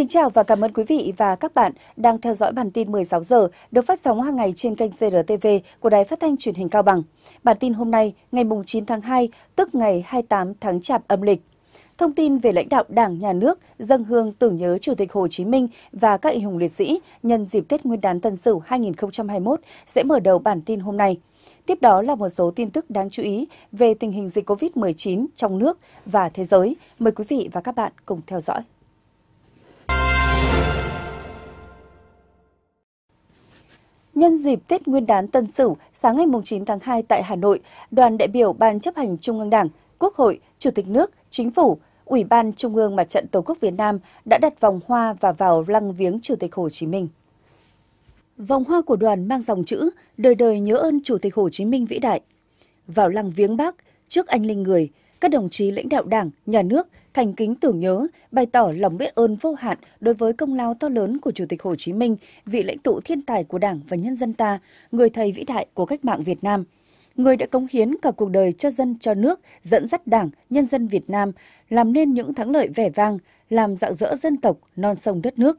Kính chào và cảm ơn quý vị và các bạn đang theo dõi bản tin 16 giờ được phát sóng hàng ngày trên kênh CRTV của Đài Phát thanh Truyền hình Cao Bằng. Bản tin hôm nay, ngày 9 tháng 2, tức ngày 28 tháng Chạp âm lịch. Thông tin về lãnh đạo Đảng, Nhà nước, dân hương tưởng nhớ Chủ tịch Hồ Chí Minh và các anh hùng liệt sĩ nhân dịp Tết Nguyên đán Tân Sửu 2021 sẽ mở đầu bản tin hôm nay. Tiếp đó là một số tin tức đáng chú ý về tình hình dịch COVID-19 trong nước và thế giới. Mời quý vị và các bạn cùng theo dõi. Nhân dịp Tết Nguyên đán Tân Sửu, sáng ngày 9 tháng 2 tại Hà Nội, đoàn đại biểu Ban chấp hành Trung ương Đảng, Quốc hội, Chủ tịch nước, Chính phủ, Ủy ban Trung ương Mặt trận Tổ quốc Việt Nam đã đặt vòng hoa và vào lăng viếng Chủ tịch Hồ Chí Minh. Vòng hoa của đoàn mang dòng chữ Đời đời nhớ ơn Chủ tịch Hồ Chí Minh vĩ đại. Vào lăng viếng Bác, trước anh linh người, các đồng chí lãnh đạo Đảng, nhà nước, thành kính tưởng nhớ, bày tỏ lòng biết ơn vô hạn đối với công lao to lớn của Chủ tịch Hồ Chí Minh, vị lãnh tụ thiên tài của Đảng và nhân dân ta, người thầy vĩ đại của cách mạng Việt Nam. Người đã cống hiến cả cuộc đời cho dân cho nước, dẫn dắt Đảng, nhân dân Việt Nam, làm nên những thắng lợi vẻ vang, làm rạng rỡ dân tộc, non sông đất nước.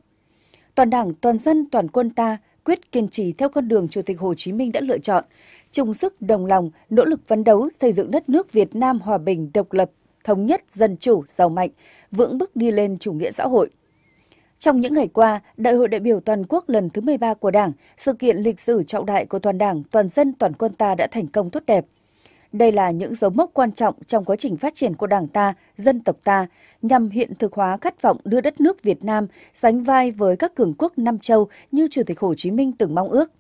Toàn Đảng, toàn dân, toàn quân ta quyết kiên trì theo con đường Chủ tịch Hồ Chí Minh đã lựa chọn, chung sức đồng lòng, nỗ lực phấn đấu xây dựng đất nước Việt Nam hòa bình, độc lập, thống nhất, dân chủ, giàu mạnh, vững bước đi lên chủ nghĩa xã hội. Trong những ngày qua, Đại hội đại biểu toàn quốc lần thứ 13 của Đảng, sự kiện lịch sử trọng đại của toàn Đảng, toàn dân, toàn quân ta đã thành công tốt đẹp. Đây là những dấu mốc quan trọng trong quá trình phát triển của Đảng ta, dân tộc ta, nhằm hiện thực hóa khát vọng đưa đất nước Việt Nam sánh vai với các cường quốc Nam Châu như Chủ tịch Hồ Chí Minh từng mong ước.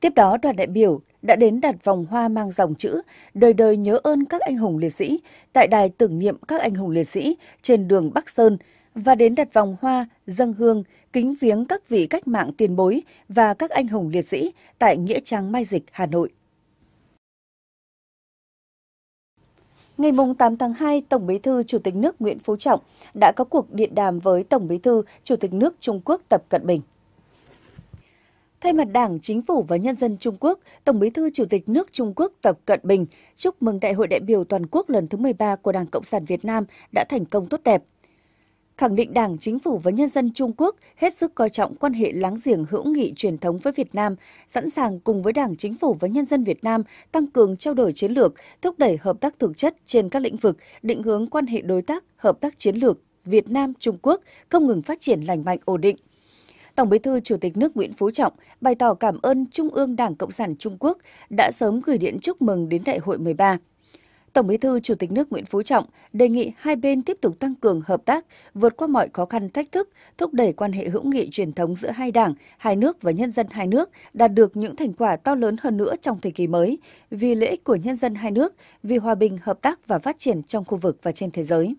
Tiếp đó, đoàn đại biểu đã đến đặt vòng hoa mang dòng chữ Đời đời nhớ ơn các anh hùng liệt sĩ tại đài tưởng niệm các anh hùng liệt sĩ trên đường Bắc Sơn và đến đặt vòng hoa, dâng hương, kính viếng các vị cách mạng tiền bối và các anh hùng liệt sĩ tại Nghĩa Trang Mai Dịch, Hà Nội. Ngày 8 tháng 2, Tổng Bí thư Chủ tịch nước Nguyễn Phú Trọng đã có cuộc điện đàm với Tổng Bí thư Chủ tịch nước Trung Quốc Tập Cận Bình. Thay mặt Đảng, Chính phủ và nhân dân Trung Quốc, Tổng Bí thư Chủ tịch nước Trung Quốc Tập Cận Bình chúc mừng Đại hội đại biểu toàn quốc lần thứ 13 của Đảng Cộng sản Việt Nam đã thành công tốt đẹp. Khẳng định Đảng, Chính phủ và nhân dân Trung Quốc hết sức coi trọng quan hệ láng giềng hữu nghị truyền thống với Việt Nam, sẵn sàng cùng với Đảng, Chính phủ và nhân dân Việt Nam tăng cường trao đổi chiến lược, thúc đẩy hợp tác thực chất trên các lĩnh vực, định hướng quan hệ đối tác, hợp tác chiến lược Việt Nam Trung Quốc không ngừng phát triển lành mạnh ổn định, Tổng Bí thư Chủ tịch nước Nguyễn Phú Trọng bày tỏ cảm ơn Trung ương Đảng Cộng sản Trung Quốc đã sớm gửi điện chúc mừng đến Đại hội 13. Tổng Bí thư Chủ tịch nước Nguyễn Phú Trọng đề nghị hai bên tiếp tục tăng cường hợp tác, vượt qua mọi khó khăn thách thức, thúc đẩy quan hệ hữu nghị truyền thống giữa hai đảng, hai nước và nhân dân hai nước đạt được những thành quả to lớn hơn nữa trong thời kỳ mới, vì lợi ích của nhân dân hai nước, vì hòa bình, hợp tác và phát triển trong khu vực và trên thế giới.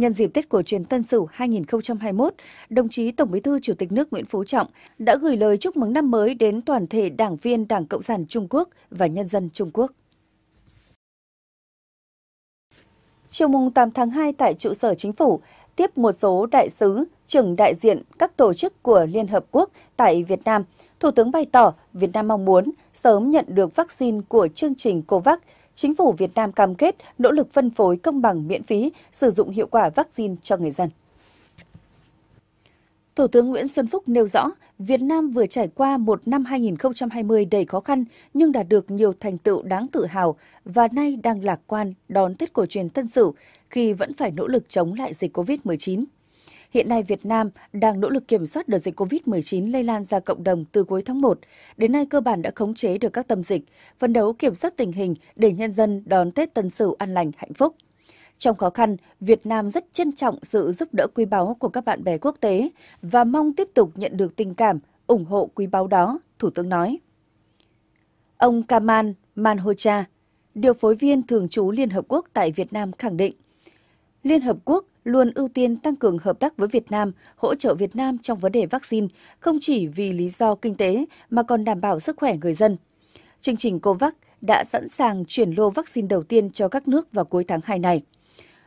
Nhân dịp Tết cổ truyền Tân Sửu 2021, đồng chí Tổng Bí thư Chủ tịch nước Nguyễn Phú Trọng đã gửi lời chúc mừng năm mới đến toàn thể đảng viên Đảng Cộng sản Trung Quốc và nhân dân Trung Quốc. Chiều mùng 8 tháng 2 tại trụ sở chính phủ, tiếp một số đại sứ, trưởng đại diện các tổ chức của Liên Hợp Quốc tại Việt Nam, Thủ tướng bày tỏ Việt Nam mong muốn sớm nhận được vaccine của chương trình COVAX – Chính phủ Việt Nam cam kết nỗ lực phân phối công bằng miễn phí, sử dụng hiệu quả vaccine cho người dân. Thủ tướng Nguyễn Xuân Phúc nêu rõ, Việt Nam vừa trải qua một năm 2020 đầy khó khăn nhưng đạt được nhiều thành tựu đáng tự hào và nay đang lạc quan đón Tết cổ truyền Tân Sửu khi vẫn phải nỗ lực chống lại dịch COVID-19. Hiện nay Việt Nam đang nỗ lực kiểm soát đợt dịch COVID-19 lây lan ra cộng đồng từ cuối tháng 1. Đến nay cơ bản đã khống chế được các tâm dịch, phấn đấu kiểm soát tình hình để nhân dân đón Tết Tân Sửu an lành hạnh phúc. Trong khó khăn, Việt Nam rất trân trọng sự giúp đỡ quý báu của các bạn bè quốc tế và mong tiếp tục nhận được tình cảm, ủng hộ quý báu đó, Thủ tướng nói. Ông Kamal Manhocha, điều phối viên thường trú Liên Hợp Quốc tại Việt Nam khẳng định, Liên Hợp Quốc luôn ưu tiên tăng cường hợp tác với Việt Nam, hỗ trợ Việt Nam trong vấn đề vaccine, không chỉ vì lý do kinh tế mà còn đảm bảo sức khỏe người dân. Chương trình COVAX đã sẵn sàng chuyển lô vaccine đầu tiên cho các nước vào cuối tháng 2 này.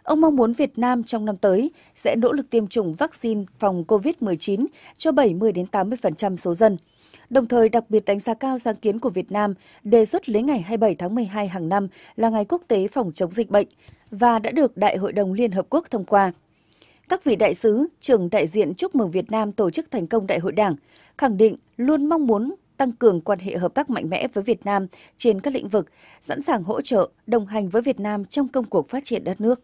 Ông mong muốn Việt Nam trong năm tới sẽ nỗ lực tiêm chủng vaccine phòng COVID-19 cho 70-80% số dân – Đồng thời đặc biệt đánh giá cao sáng kiến của Việt Nam đề xuất lấy ngày 27 tháng 12 hàng năm là ngày quốc tế phòng chống dịch bệnh và đã được Đại hội đồng Liên Hợp Quốc thông qua. Các vị đại sứ, trưởng đại diện chúc mừng Việt Nam tổ chức thành công Đại hội Đảng, khẳng định luôn mong muốn tăng cường quan hệ hợp tác mạnh mẽ với Việt Nam trên các lĩnh vực, sẵn sàng hỗ trợ, đồng hành với Việt Nam trong công cuộc phát triển đất nước.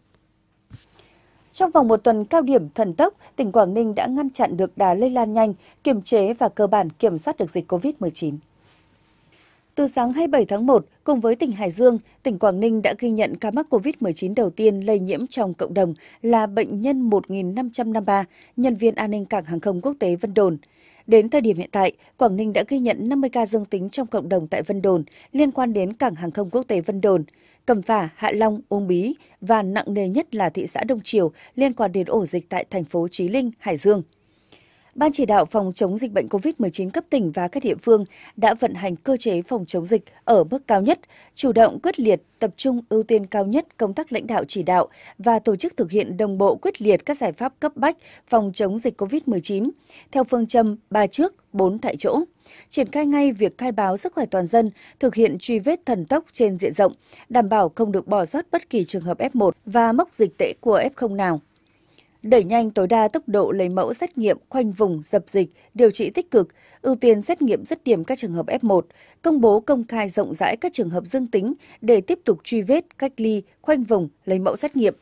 Trong vòng một tuần cao điểm thần tốc, tỉnh Quảng Ninh đã ngăn chặn được đà lây lan nhanh, kiềm chế và cơ bản kiểm soát được dịch COVID-19. Từ sáng 27 tháng 1, cùng với tỉnh Hải Dương, tỉnh Quảng Ninh đã ghi nhận ca mắc COVID-19 đầu tiên lây nhiễm trong cộng đồng là bệnh nhân 1553, nhân viên an ninh cảng hàng không quốc tế Vân Đồn. Đến thời điểm hiện tại, Quảng Ninh đã ghi nhận 50 ca dương tính trong cộng đồng tại Vân Đồn liên quan đến cảng hàng không quốc tế Vân Đồn, Cẩm Phả, Hạ Long, Uông Bí và nặng nề nhất là thị xã Đông Triều liên quan đến ổ dịch tại thành phố Chí Linh, Hải Dương. Ban chỉ đạo phòng chống dịch bệnh COVID-19 cấp tỉnh và các địa phương đã vận hành cơ chế phòng chống dịch ở mức cao nhất, chủ động quyết liệt, tập trung ưu tiên cao nhất công tác lãnh đạo chỉ đạo và tổ chức thực hiện đồng bộ quyết liệt các giải pháp cấp bách phòng chống dịch COVID-19 theo phương châm ba trước, bốn tại chỗ. Triển khai ngay việc khai báo sức khỏe toàn dân, thực hiện truy vết thần tốc trên diện rộng, đảm bảo không được bỏ sót bất kỳ trường hợp F1 và mốc dịch tễ của F0 nào đẩy nhanh tối đa tốc độ lấy mẫu xét nghiệm, khoanh vùng, dập dịch, điều trị tích cực, ưu tiên xét nghiệm dứt điểm các trường hợp F1, công bố công khai rộng rãi các trường hợp dương tính để tiếp tục truy vết, cách ly, khoanh vùng, lấy mẫu xét nghiệm.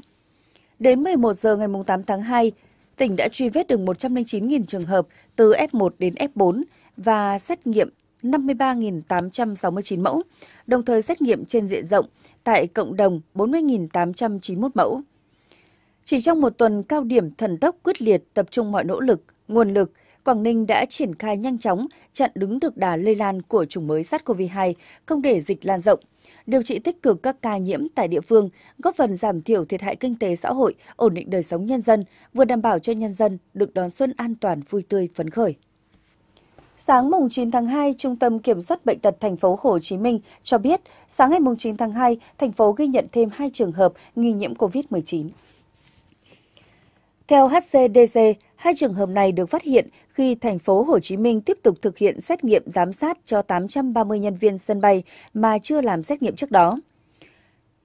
Đến 11 giờ ngày 8 tháng 2, tỉnh đã truy vết được 109.000 trường hợp từ F1 đến F4 và xét nghiệm 53.869 mẫu, đồng thời xét nghiệm trên diện rộng tại cộng đồng 40.891 mẫu. Chỉ trong một tuần cao điểm thần tốc quyết liệt tập trung mọi nỗ lực, nguồn lực, Quảng Ninh đã triển khai nhanh chóng chặn đứng được đà lây lan của chủng mới SARS-CoV-2, không để dịch lan rộng, điều trị tích cực các ca nhiễm tại địa phương, góp phần giảm thiểu thiệt hại kinh tế xã hội, ổn định đời sống nhân dân, vừa đảm bảo cho nhân dân được đón xuân an toàn, vui tươi, phấn khởi. Sáng mùng 9 tháng 2, Trung tâm Kiểm soát bệnh tật thành phố Hồ Chí Minh cho biết, sáng ngày mùng 9 tháng 2, thành phố ghi nhận thêm 2 trường hợp nghi nhiễm COVID-19. Theo HCDC, hai trường hợp này được phát hiện khi thành phố Hồ Chí Minh tiếp tục thực hiện xét nghiệm giám sát cho 830 nhân viên sân bay mà chưa làm xét nghiệm trước đó.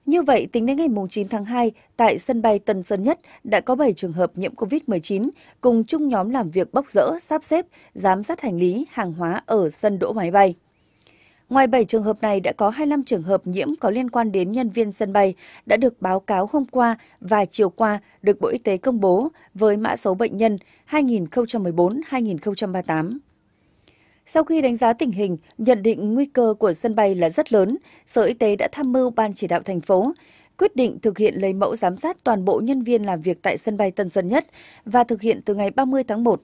Như vậy, tính đến ngày 9 tháng 2, tại sân bay Tân Sơn Nhất đã có 7 trường hợp nhiễm COVID-19 cùng chung nhóm làm việc bóc rỡ, sắp xếp, giám sát hành lý, hàng hóa ở sân đỗ máy bay. Ngoài 7 trường hợp này, đã có 25 trường hợp nhiễm có liên quan đến nhân viên sân bay đã được báo cáo hôm qua và chiều qua được Bộ Y tế công bố với mã số bệnh nhân 2014-2038. Sau khi đánh giá tình hình, nhận định nguy cơ của sân bay là rất lớn, Sở Y tế đã tham mưu Ban chỉ đạo thành phố quyết định thực hiện lấy mẫu giám sát toàn bộ nhân viên làm việc tại sân bay Tân Sơn Nhất và thực hiện từ ngày 30 tháng 1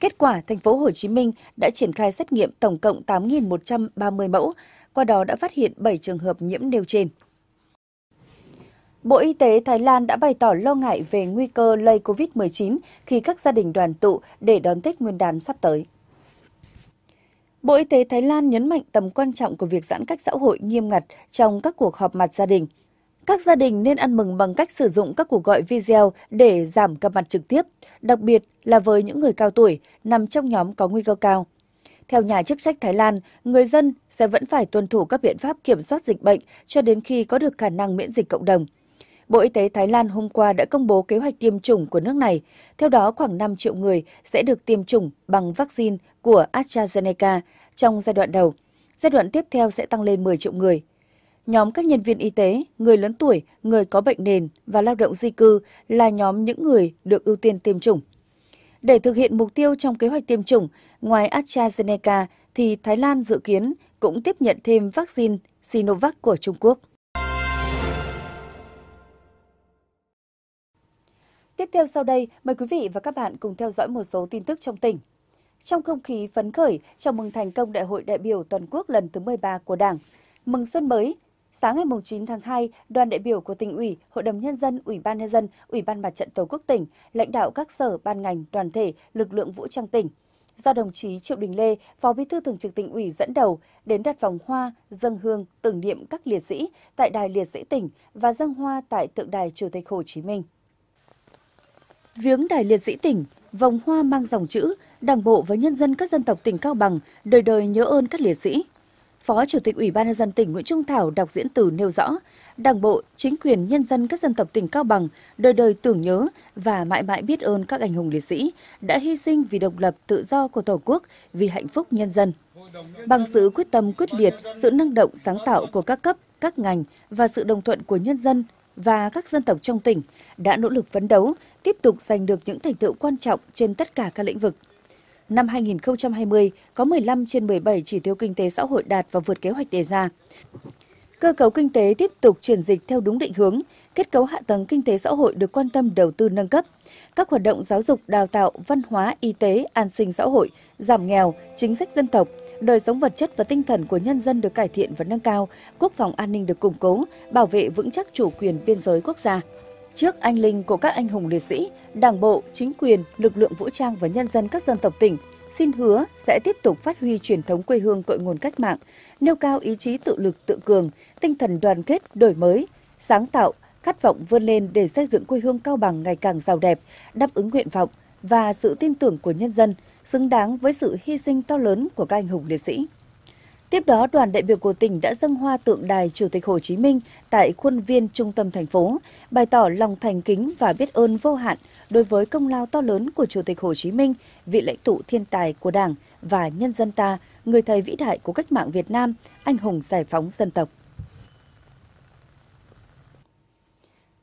Kết quả, thành phố Hồ Chí Minh đã triển khai xét nghiệm tổng cộng 8.130 mẫu, qua đó đã phát hiện 7 trường hợp nhiễm nêu trên. Bộ Y tế Thái Lan đã bày tỏ lo ngại về nguy cơ lây COVID-19 khi các gia đình đoàn tụ để đón Tết Nguyên đán sắp tới. Bộ Y tế Thái Lan nhấn mạnh tầm quan trọng của việc giãn cách xã hội nghiêm ngặt trong các cuộc họp mặt gia đình – các gia đình nên ăn mừng bằng cách sử dụng các cuộc gọi video để giảm gặp mặt trực tiếp, đặc biệt là với những người cao tuổi nằm trong nhóm có nguy cơ cao. Theo nhà chức trách Thái Lan, người dân sẽ vẫn phải tuân thủ các biện pháp kiểm soát dịch bệnh cho đến khi có được khả năng miễn dịch cộng đồng. Bộ Y tế Thái Lan hôm qua đã công bố kế hoạch tiêm chủng của nước này. Theo đó, khoảng 5 triệu người sẽ được tiêm chủng bằng vaccine của AstraZeneca trong giai đoạn đầu. Giai đoạn tiếp theo sẽ tăng lên 10 triệu người. Nhóm các nhân viên y tế, người lớn tuổi, người có bệnh nền và lao động di cư là nhóm những người được ưu tiên tiêm chủng. Để thực hiện mục tiêu trong kế hoạch tiêm chủng, ngoài AstraZeneca thì Thái Lan dự kiến cũng tiếp nhận thêm vaccine Sinovac của Trung Quốc. Tiếp theo sau đây, mời quý vị và các bạn cùng theo dõi một số tin tức trong tỉnh. Trong không khí phấn khởi, chào mừng thành công Đại hội đại biểu toàn quốc lần thứ 13 của Đảng. Mừng xuân mới, Sáng ngày 9 tháng 2, đoàn đại biểu của tỉnh ủy, Hội đồng Nhân dân, Ủy ban Nhân dân, Ủy ban Mặt trận Tổ quốc tỉnh, lãnh đạo các sở, ban ngành, đoàn thể, lực lượng vũ trang tỉnh, do đồng chí Triệu Đình Lê, Phó Bí thư Thường trực tỉnh ủy dẫn đầu, đến đặt vòng hoa, dâng hương, tưởng niệm các liệt sĩ tại Đài Liệt sĩ tỉnh và dâng hoa tại tượng đài Chủ tịch Hồ Chí Minh. Viếng Đài Liệt sĩ tỉnh, vòng hoa mang dòng chữ Đảng bộ và nhân dân các dân tộc tỉnh Cao Bằng đời đời nhớ ơn các liệt sĩ. Phó Chủ tịch Ủy ban nhân dân tỉnh Nguyễn Trung Thảo đọc diễn từ nêu rõ, Đảng bộ, chính quyền, nhân dân các dân tộc tỉnh Cao Bằng đời đời tưởng nhớ và mãi mãi biết ơn các anh hùng liệt sĩ đã hy sinh vì độc lập, tự do của Tổ quốc, vì hạnh phúc nhân dân. Bằng sự quyết tâm quyết liệt, sự năng động sáng tạo của các cấp, các ngành và sự đồng thuận của nhân dân và các dân tộc trong tỉnh đã nỗ lực phấn đấu, tiếp tục giành được những thành tựu quan trọng trên tất cả các lĩnh vực – năm 2020 có 15 trên 17 chỉ tiêu kinh tế xã hội đạt và vượt kế hoạch đề ra. Cơ cấu kinh tế tiếp tục chuyển dịch theo đúng định hướng, kết cấu hạ tầng kinh tế xã hội được quan tâm đầu tư nâng cấp. Các hoạt động giáo dục, đào tạo, văn hóa, y tế, an sinh xã hội, giảm nghèo, chính sách dân tộc, đời sống vật chất và tinh thần của nhân dân được cải thiện và nâng cao, quốc phòng an ninh được củng cố, bảo vệ vững chắc chủ quyền biên giới quốc gia. Trước anh linh của các anh hùng liệt sĩ, Đảng bộ, chính quyền, lực lượng vũ trang và nhân dân các dân tộc tỉnh xin hứa sẽ tiếp tục phát huy truyền thống quê hương cội nguồn cách mạng, nêu cao ý chí tự lực tự cường, tinh thần đoàn kết, đổi mới, sáng tạo, khát vọng vươn lên để xây dựng quê hương Cao Bằng ngày càng giàu đẹp, đáp ứng nguyện vọng và sự tin tưởng của nhân dân, xứng đáng với sự hy sinh to lớn của các anh hùng liệt sĩ. Tiếp đó, đoàn đại biểu của tỉnh đã dâng hoa tượng đài Chủ tịch Hồ Chí Minh tại khuôn viên trung tâm thành phố, bày tỏ lòng thành kính và biết ơn vô hạn đối với công lao to lớn của Chủ tịch Hồ Chí Minh, vị lãnh tụ thiên tài của Đảng và nhân dân ta, người thầy vĩ đại của cách mạng Việt Nam, anh hùng giải phóng dân tộc.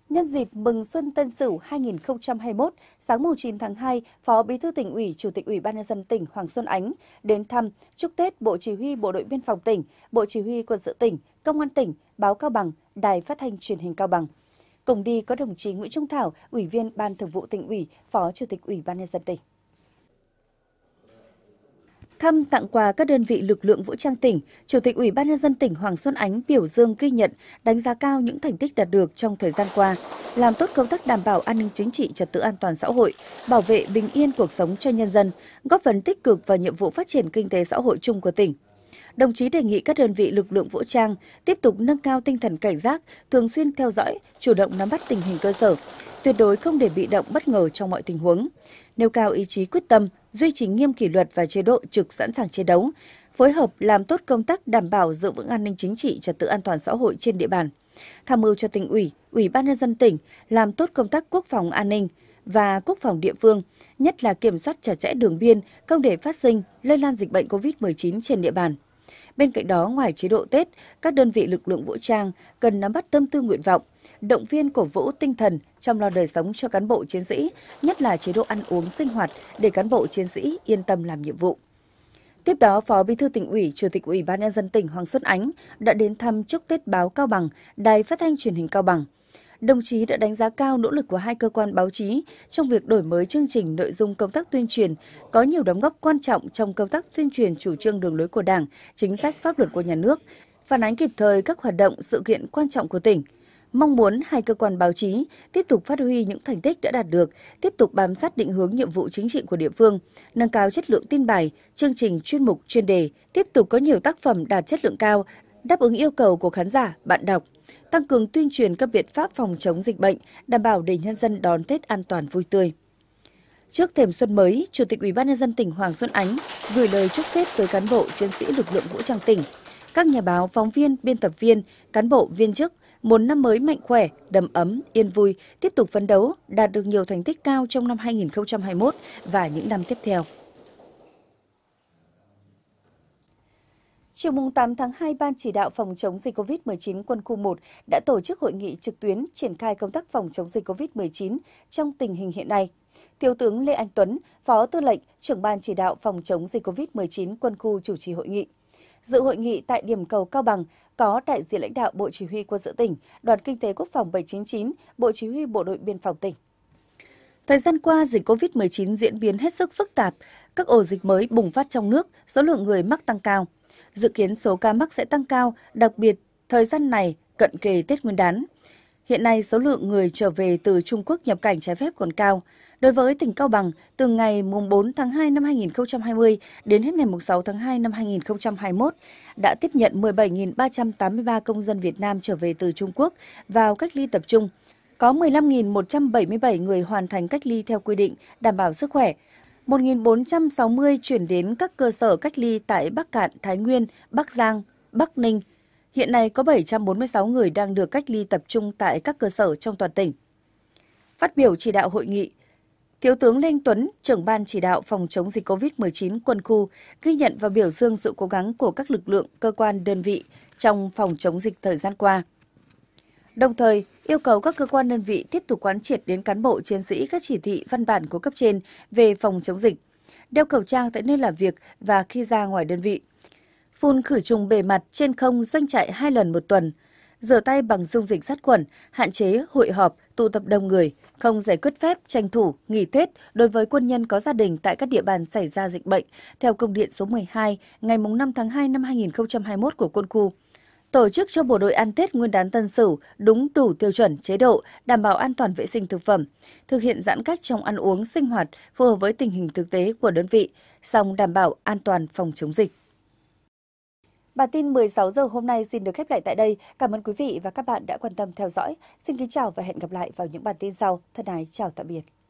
Nhân dịp mừng xuân Tân Sửu 2021, sáng mùng 9 tháng 2, Phó Bí thư tỉnh ủy, Chủ tịch Ủy ban nhân dân tỉnh Hoàng Xuân Ánh đến thăm, chúc Tết Bộ Chỉ huy Bộ đội Biên phòng tỉnh, Bộ Chỉ huy Quân sự tỉnh, Công an tỉnh, Báo Cao Bằng, Đài Phát thanh Truyền hình Cao Bằng. Cùng đi có đồng chí Nguyễn Trung Thảo, Ủy viên Ban Thường vụ tỉnh ủy, Phó Chủ tịch Ủy ban nhân dân tỉnh. Thăm tặng quà các đơn vị lực lượng vũ trang tỉnh, Chủ tịch Ủy ban nhân dân tỉnh Hoàng Xuân Ánh biểu dương ghi nhận, đánh giá cao những thành tích đạt được trong thời gian qua, làm tốt công tác đảm bảo an ninh chính trị, trật tự an toàn xã hội, bảo vệ bình yên cuộc sống cho nhân dân, góp phần tích cực vào nhiệm vụ phát triển kinh tế xã hội chung của tỉnh đồng chí đề nghị các đơn vị lực lượng vũ trang tiếp tục nâng cao tinh thần cảnh giác, thường xuyên theo dõi, chủ động nắm bắt tình hình cơ sở, tuyệt đối không để bị động bất ngờ trong mọi tình huống nêu cao ý chí quyết tâm, duy trì nghiêm kỷ luật và chế độ trực sẵn sàng chiến đấu, phối hợp làm tốt công tác đảm bảo giữ vững an ninh chính trị, trật tự an toàn xã hội trên địa bàn, tham mưu cho tỉnh ủy, ủy ban nhân dân tỉnh làm tốt công tác quốc phòng an ninh và quốc phòng địa phương, nhất là kiểm soát chặt chẽ đường biên, không để phát sinh lây lan dịch bệnh COVID-19 trên địa bàn. Bên cạnh đó, ngoài chế độ Tết, các đơn vị lực lượng vũ trang cần nắm bắt tâm tư nguyện vọng, động viên cổ vũ tinh thần chăm lo đời sống cho cán bộ chiến sĩ, nhất là chế độ ăn uống sinh hoạt để cán bộ chiến sĩ yên tâm làm nhiệm vụ. Tiếp đó, Phó Bí thư tỉnh ủy, Chủ tịch Ủy ban nhân dân tỉnh Hoàng Xuân Ánh đã đến thăm chúc Tết báo Cao Bằng, Đài Phát thanh Truyền hình Cao Bằng – đồng chí đã đánh giá cao nỗ lực của hai cơ quan báo chí trong việc đổi mới chương trình nội dung công tác tuyên truyền, có nhiều đóng góp quan trọng trong công tác tuyên truyền chủ trương đường lối của Đảng, chính sách pháp luật của nhà nước, phản ánh kịp thời các hoạt động, sự kiện quan trọng của tỉnh mong muốn hai cơ quan báo chí tiếp tục phát huy những thành tích đã đạt được, tiếp tục bám sát định hướng nhiệm vụ chính trị của địa phương, nâng cao chất lượng tin bài, chương trình chuyên mục chuyên đề, tiếp tục có nhiều tác phẩm đạt chất lượng cao, đáp ứng yêu cầu của khán giả, bạn đọc tăng cường tuyên truyền các biện pháp phòng chống dịch bệnh, đảm bảo để nhân dân đón Tết an toàn vui tươi. Trước thềm xuân mới, Chủ tịch Ủy ban nhân dân tỉnh Hoàng Xuân Ánh gửi lời chúc Tết tới cán bộ chiến sĩ lực lượng vũ trang tỉnh, các nhà báo, phóng viên, biên tập viên, cán bộ viên chức một năm mới mạnh khỏe, đầm ấm, yên vui, tiếp tục phấn đấu, đạt được nhiều thành tích cao trong năm 2021 và những năm tiếp theo. Chiều mùng 8 tháng 2, Ban chỉ đạo phòng chống dịch COVID-19 quân khu 1 đã tổ chức hội nghị trực tuyến triển khai công tác phòng chống dịch COVID-19 trong tình hình hiện nay. Thiếu tướng Lê Anh Tuấn, Phó Tư lệnh, trưởng Ban chỉ đạo phòng chống dịch COVID-19 quân khu chủ trì hội nghị. Dự hội nghị tại điểm cầu Cao Bằng có đại diện lãnh đạo Bộ Chỉ huy quân sự tỉnh, Đoàn Kinh tế Quốc phòng 799, Bộ Chỉ huy Bộ đội Biên phòng tỉnh. Thời gian qua, dịch COVID-19 diễn biến hết sức phức tạp, các ổ dịch mới bùng phát trong nước, số lượng người mắc tăng cao. Dự kiến số ca mắc sẽ tăng cao, đặc biệt thời gian này cận kề Tết Nguyên đán. Hiện nay, số lượng người trở về từ Trung Quốc nhập cảnh trái phép còn cao. Đối với tỉnh Cao Bằng, từ ngày 4 tháng 2 năm 2020 đến hết ngày 6 tháng 2 năm 2021, đã tiếp nhận 17.383 công dân Việt Nam trở về từ Trung Quốc vào cách ly tập trung. Có 15.177 người hoàn thành cách ly theo quy định, đảm bảo sức khỏe. 1.460 chuyển đến các cơ sở cách ly tại Bắc Cạn, Thái Nguyên, Bắc Giang, Bắc Ninh. Hiện nay có 746 người đang được cách ly tập trung tại các cơ sở trong toàn tỉnh. Phát biểu chỉ đạo hội nghị, Thiếu tướng Lê Tuấn, trưởng ban chỉ đạo phòng chống dịch COVID-19 quân khu, ghi nhận và biểu dương sự cố gắng của các lực lượng, cơ quan, đơn vị trong phòng chống dịch thời gian qua. Đồng thời, yêu cầu các cơ quan đơn vị tiếp tục quán triệt đến cán bộ chiến sĩ các chỉ thị văn bản của cấp trên về phòng chống dịch, đeo khẩu trang tại nơi làm việc và khi ra ngoài đơn vị, phun khử trùng bề mặt trên không doanh trại hai lần một tuần, rửa tay bằng dung dịch sát khuẩn, hạn chế hội họp, tụ tập đông người, không giải quyết phép tranh thủ nghỉ Tết đối với quân nhân có gia đình tại các địa bàn xảy ra dịch bệnh theo công điện số 12 ngày 5 tháng 2 năm 2021 của quân khu tổ chức cho bộ đội ăn Tết Nguyên đán Tân Sửu đúng đủ tiêu chuẩn chế độ, đảm bảo an toàn vệ sinh thực phẩm, thực hiện giãn cách trong ăn uống sinh hoạt phù hợp với tình hình thực tế của đơn vị, song đảm bảo an toàn phòng chống dịch. Bản tin 16 giờ hôm nay xin được khép lại tại đây. Cảm ơn quý vị và các bạn đã quan tâm theo dõi. Xin kính chào và hẹn gặp lại vào những bản tin sau. Thân ái chào tạm biệt.